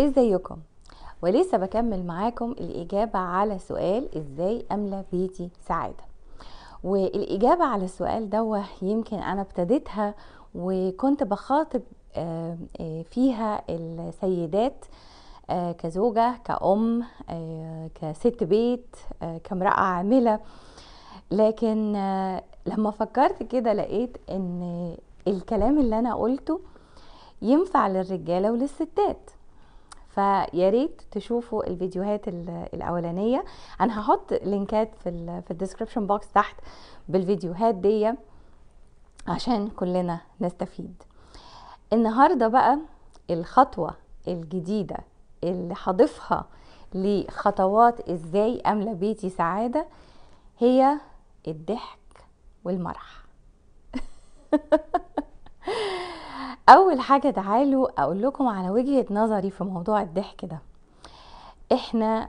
ازيكم ولسه بكمل معاكم الاجابه على سؤال ازاي املى بيتي سعاده والاجابه على السؤال دو يمكن انا ابتديتها وكنت بخاطب آه، آه، فيها السيدات آه، كزوجه كأم كست بيت كامرأة عامله لكن لما فكرت كده لقيت ان الكلام اللي انا قلته ينفع للرجاله وللستات فيا ريت تشوفوا الفيديوهات الاولانيه انا هحط لينكات في في الديسكربشن بوكس تحت بالفيديوهات دي عشان كلنا نستفيد النهارده بقى الخطوه الجديده اللي هضيفها لخطوات ازاي املى بيتي سعاده هي الضحك والمرح اول حاجه تعالوا اقول لكم على وجهه نظري في موضوع الضحك ده احنا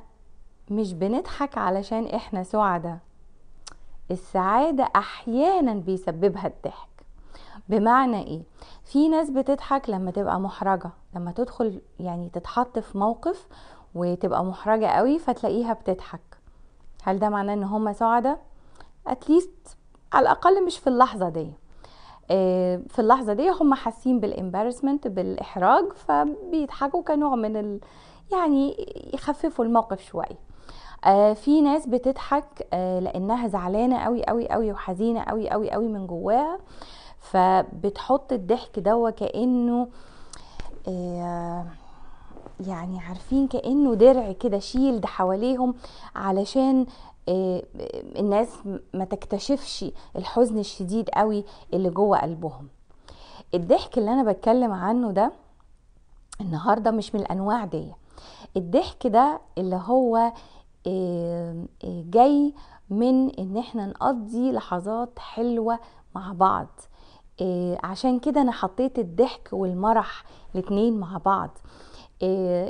مش بنضحك علشان احنا سعداء السعاده احيانا بيسببها الضحك بمعنى ايه في ناس بتضحك لما تبقى محرجه لما تدخل يعني تتحط في موقف وتبقى محرجه قوي فتلاقيها بتضحك هل ده معناه ان هم سعداء اتليست على الاقل مش في اللحظه دي آه، في اللحظه دي هم حاسين بالامبارسمنت بالاحراج فبيضحكوا كنوع من ال... يعني يخففوا الموقف شويه آه، في ناس بتضحك آه، لانها زعلانه قوي قوي قوي وحزينه قوي قوي قوي من جواها فبتحط الضحك دوا كانه يعني عارفين كانه درع كده شيلد حواليهم علشان آه، الناس ما تكتشفش الحزن الشديد قوي اللي جوه قلبهم الضحك اللي انا بتكلم عنه ده النهارده مش من الانواع دي الضحك ده اللي هو آه، آه، جاي من ان احنا نقضي لحظات حلوه مع بعض عشان كده انا حطيت الضحك والمرح الاتنين مع بعض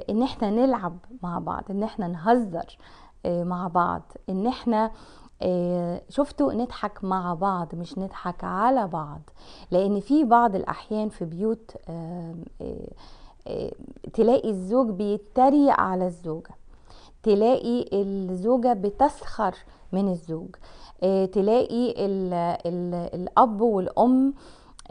ان احنا نلعب مع بعض ان احنا نهزر آه، مع بعض ان احنا آه، شفتوا نضحك مع بعض مش نضحك على بعض لان في بعض الاحيان في بيوت آه، تلاقي الزوج بيتريق على الزوجه تلاقي الزوجه بتسخر من الزوج تلاقي الاب والام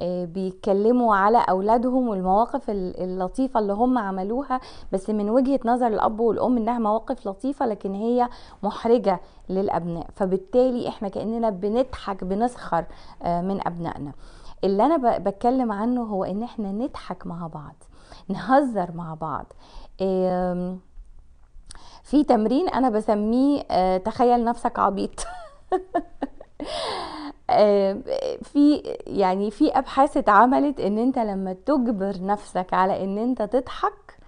آه، بيتكلموا على اولادهم والمواقف اللطيفه اللي هم عملوها بس من وجهه نظر الاب والام انها مواقف لطيفه لكن هي محرجه للابناء فبالتالي احنا كاننا بنضحك بنسخر آه، من ابنائنا اللي انا بتكلم عنه هو ان احنا نضحك مع بعض نهزر مع بعض في تمرين انا بسميه آه، تخيل نفسك عبيط آه، في يعني في ابحاث اتعملت ان انت لما تجبر نفسك على ان انت تضحك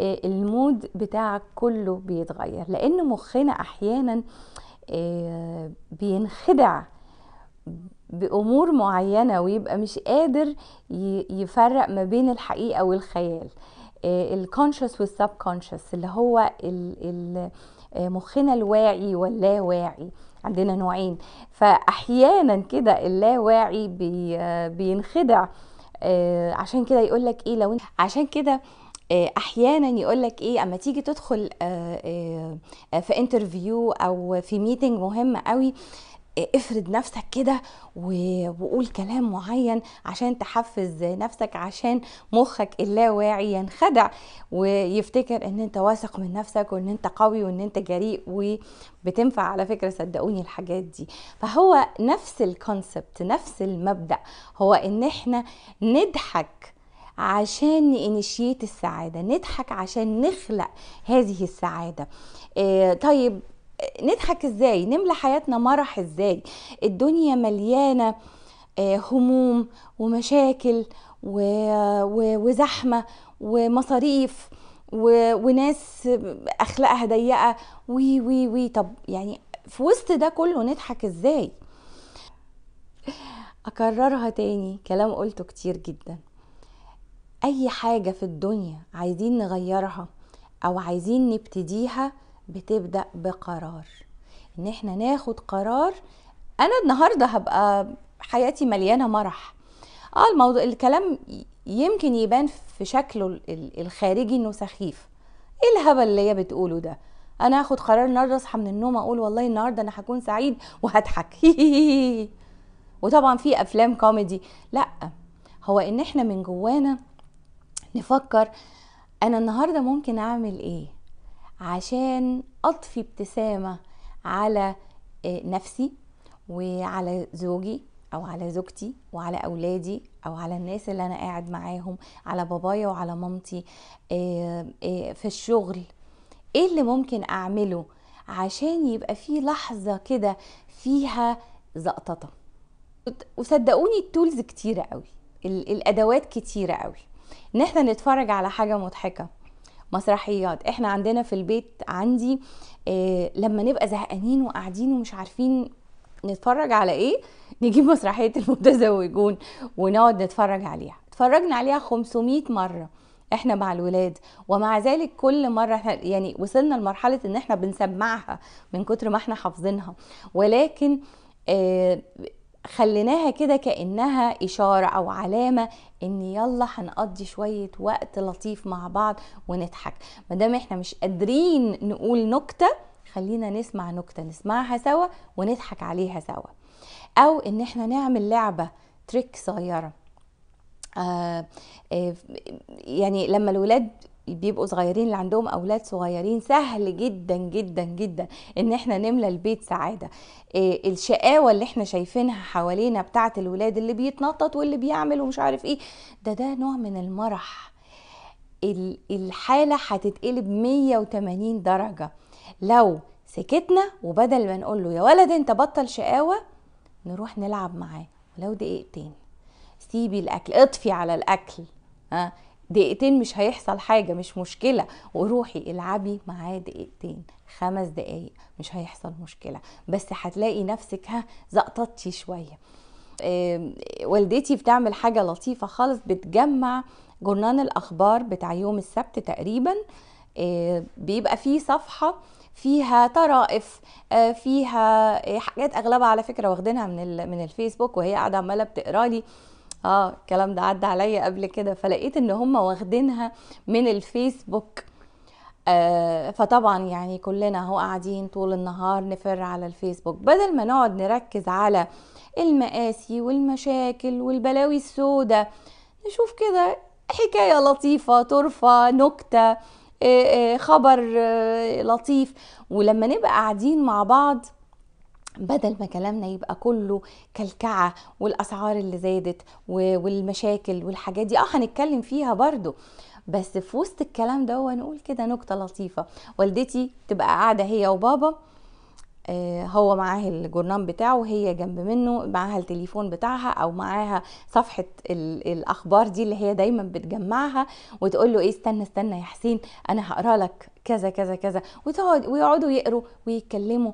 آه، المود بتاعك كله بيتغير لان مخنا احيانا آه، بينخدع بامور معينه ويبقى مش قادر يفرق ما بين الحقيقه والخيال الكونشس والسب كونشس اللي هو مخنا الواعي واللاواعي عندنا نوعين فاحيانا كده اللاواعي بي بينخدع آه، عشان كده يقول لك ايه لو عشان كده آه، احيانا يقول لك ايه اما تيجي تدخل آه، في انترفيو او في ميتنج مهم قوي افرض نفسك كده وقول كلام معين عشان تحفز نفسك عشان مخك اللاواعي ينخدع ويفتكر ان انت واثق من نفسك وان انت قوي وان انت جريء وبتنفع على فكره صدقوني الحاجات دي فهو نفس الكونسبت نفس المبدا هو ان احنا نضحك عشان نينشيت السعاده نضحك عشان نخلق هذه السعاده إيه طيب نضحك ازاي نملى حياتنا مرح ازاي الدنيا مليانه آه، هموم ومشاكل وزحمه ومصاريف وناس اخلاقها ضيقه وي وي وي طب يعني في وسط ده كله نضحك ازاي اكررها تاني كلام قلته كتير جدا اي حاجه في الدنيا عايزين نغيرها او عايزين نبتديها بتبدأ بقرار ان احنا ناخد قرار انا النهارده هبقى حياتي مليانه مرح اه الموضوع الكلام يمكن يبان في شكله الخارجي انه سخيف ايه الهبل اللي هي بتقوله ده انا هاخد قرار النهارده اصحى من النوم اقول والله النهارده انا هكون سعيد وهضحك وطبعا في افلام كوميدي لا هو ان احنا من جوانا نفكر انا النهارده ممكن اعمل ايه عشان اطفي ابتسامه على آه، نفسي وعلى زوجي او على زوجتي وعلى اولادي او على الناس اللي انا قاعد معاهم على بابايا وعلى مامتي آه، آه، في الشغل ايه اللي ممكن اعمله عشان يبقى في لحظه كده فيها زقططه وصدقوني التولز كتيره قوي الادوات كتيره قوي ان احنا نتفرج على حاجه مضحكه مسرحيات احنا عندنا في البيت عندي إيه لما نبقى زهقانين وقاعدين ومش عارفين نتفرج على ايه نجيب مسرحيه المتزوجون ونقعد نتفرج عليها اتفرجنا عليها 500 مره احنا مع الولاد ومع ذلك كل مره يعني وصلنا لمرحله ان احنا بنسمعها من كتر ما احنا حافظينها ولكن آه، خليناها كده كانها اشاره او علامه ان يلا هنقضي شويه وقت لطيف مع بعض ونضحك ما دام احنا مش قادرين نقول نكته خلينا نسمع نكته نسمعها سوا ونضحك عليها سوا او ان احنا نعمل لعبه تريك صغيره آه،, آه يعني لما الولاد بيبقوا صغيرين اللي عندهم اولاد صغيرين سهل جدا جدا جدا ان احنا نملى البيت سعاده إيه الشقاوه اللي احنا شايفينها حوالينا بتاعه الولاد اللي بيتنطط واللي بيعمل ومش عارف ايه ده ده نوع من المرح الحاله هتتقلب 180 درجه لو سكتنا وبدل ما نقول له يا ولد انت بطل شقاوه نروح نلعب معاه ولو دقيقتين سيبي الاكل اطفي على الاكل ها آه، دقيقتين مش هيحصل حاجة مش مشكلة وروحي العبي معاه دقيقتين خمس دقايق مش هيحصل مشكلة بس هتلاقي نفسك ها زقطتي شوية والدتي بتعمل حاجة لطيفة خالص بتجمع جرنان الأخبار بتاع يوم السبت تقريبا بيبقى فيه صفحة فيها طرائف آه، فيها آه، حاجات اغلبها على فكره واخدينها من من الفيسبوك وهي قاعده عماله بتقرا لي اه الكلام ده عدى عليا قبل كده فلقيت ان هم واخدينها من الفيسبوك آه فطبعا يعني كلنا اهو قاعدين طول النهار نفر على الفيسبوك بدل ما نقعد نركز على المقاسي والمشاكل والبلاوي السوداء نشوف كده حكاية لطيفة طرفة نكتة آه، آه، خبر آه، لطيف ولما نبقى قاعدين مع بعض بدل ما كلامنا يبقى كله كلكعة والأسعار اللي زادت والمشاكل والحاجات دي اه هنتكلم فيها برضو بس في وسط الكلام ده نقول كده نكتة لطيفة والدتي تبقى قاعدة هي وبابا آه، هو معاه الجورنان بتاعه وهي جنب منه معاها التليفون بتاعها او معاها صفحه الاخبار دي اللي هي دايما بتجمعها وتقول له ايه استنى استنى يا حسين انا هقرا لك كذا كذا كذا وتقعد ويقعدوا يقروا ويتكلموا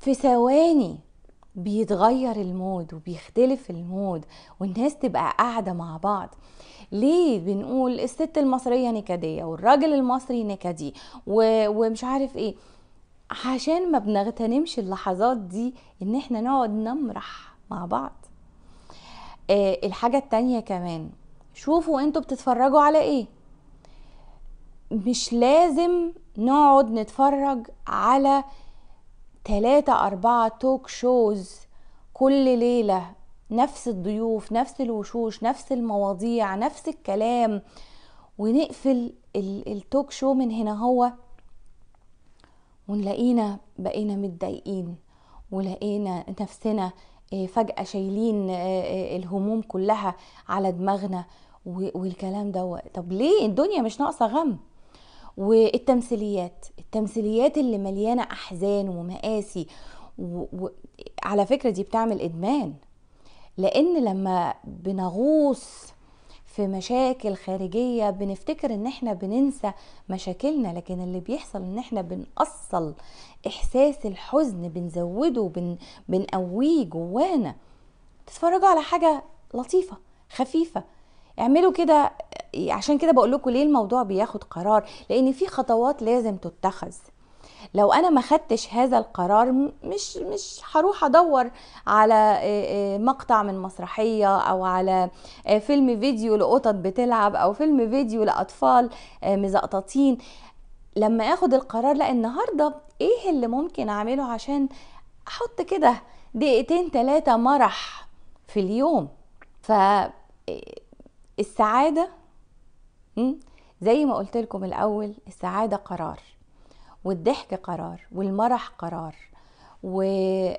في ثواني بيتغير المود وبيختلف المود والناس تبقى قاعدة مع بعض ليه بنقول الست المصرية نكدية والراجل المصري نكدي ومش عارف ايه عشان ما بنغتنمش اللحظات دي ان احنا نقعد نمرح مع بعض آه الحاجة التانية كمان شوفوا انتوا بتتفرجوا على ايه مش لازم نقعد نتفرج على آه تلاتة أربعة توك شوز كل ليلة نفس الضيوف نفس الوشوش نفس المواضيع نفس الكلام ونقفل التوك شو من هنا هو ونلاقينا بقينا متضايقين ولقينا نفسنا آه، فجأة شايلين آه، آه، الهموم كلها على دماغنا والكلام ده طب ليه الدنيا مش ناقصة غم والتمثيليات التمثيليات اللي مليانه احزان ومآسي وعلى و... فكره دي بتعمل ادمان لان لما بنغوص في مشاكل خارجية بنفتكر ان احنا بننسى مشاكلنا لكن اللي بيحصل ان احنا بنقصل احساس الحزن بنزوده بن بنقويه جوانا تتفرجوا على حاجة لطيفة خفيفة اعملوا كده عشان كده بقول لكم ليه الموضوع بياخد قرار لان في خطوات لازم تتخذ لو انا ما خدتش هذا القرار مش مش هروح ادور على مقطع من مسرحيه او على فيلم فيديو لقطط بتلعب او فيلم فيديو لاطفال مزقططين لما اخد القرار لا النهارده ايه اللي ممكن اعمله عشان احط كده دقيقتين ثلاثه مرح في اليوم ف السعادة زي ما قلت لكم الأول السعادة قرار والضحك قرار والمرح قرار و...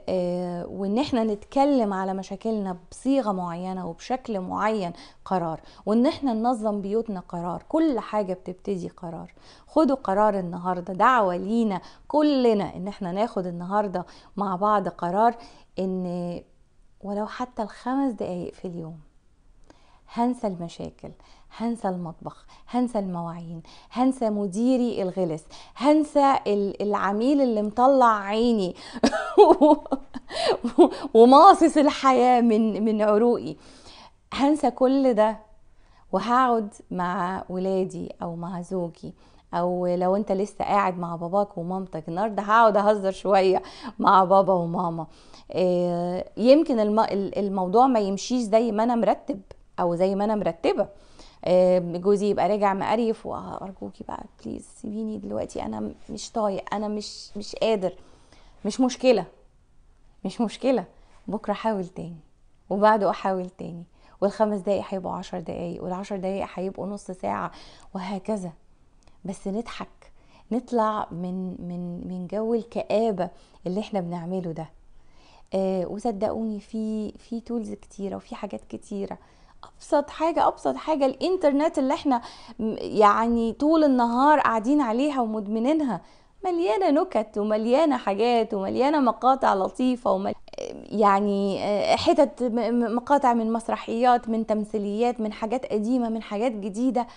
آه، وان احنا نتكلم على مشاكلنا بصيغه معينه وبشكل معين قرار وان احنا ننظم بيوتنا قرار كل حاجه بتبتدي قرار خدوا قرار النهارده دعوه لينا كلنا ان احنا ناخد النهارده مع بعض قرار ان ولو حتى الخمس دقايق في اليوم هنسى المشاكل هنسى المطبخ هنسى المواعين هنسى مديري الغلس هنسى العميل اللي مطلع عيني وماصص الحياة من, من عروقي هنسى كل ده وهقعد مع ولادي او مع زوجي او لو انت لسه قاعد مع باباك ومامتك النهارده هقعد اهزر شويه مع بابا وماما آه، يمكن الموضوع ما يمشيش زي ما انا مرتب او زي ما انا مرتبه جوزي يبقى راجع مقريف وارجوكي بقى بليز سيبيني دلوقتي انا مش طايق انا مش مش قادر مش مشكله مش مشكله بكره احاول تاني وبعده احاول تاني والخمس دقايق هيبقوا عشر دقايق والعشر دقايق هيبقوا نص ساعه وهكذا بس نضحك نطلع من من من جو الكآبه اللي احنا بنعمله ده آه وصدقوني في في تولز كتيره وفي حاجات كتيره آه ابسط حاجه ابسط حاجه الانترنت اللي احنا يعني طول النهار قاعدين عليها ومدمنينها مليانه نكت ومليانه حاجات ومليانه مقاطع لطيفه ومل... يعني آه، حتت مقاطع من مسرحيات من تمثيليات من حاجات قديمه من حاجات جديده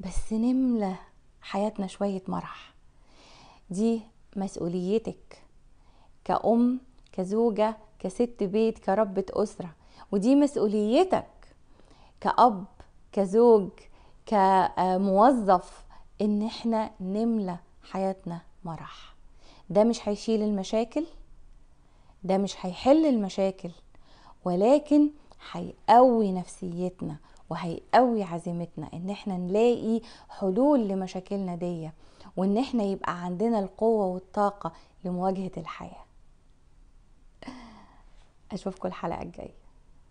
بس نملى حياتنا شويه مرح دي مسؤوليتك كأم كزوجة كست بيت كربة أسرة ودي مسؤوليتك كأب كزوج كموظف ان احنا نملى حياتنا مرح ده مش هيشيل المشاكل ده مش هيحل المشاكل ولكن هيقوي نفسيتنا وهيقوي عزيمتنا ان احنا نلاقي حلول لمشاكلنا دي وان احنا يبقى عندنا القوة والطاقة لمواجهة الحياة اشوفكم الحلقة الجاية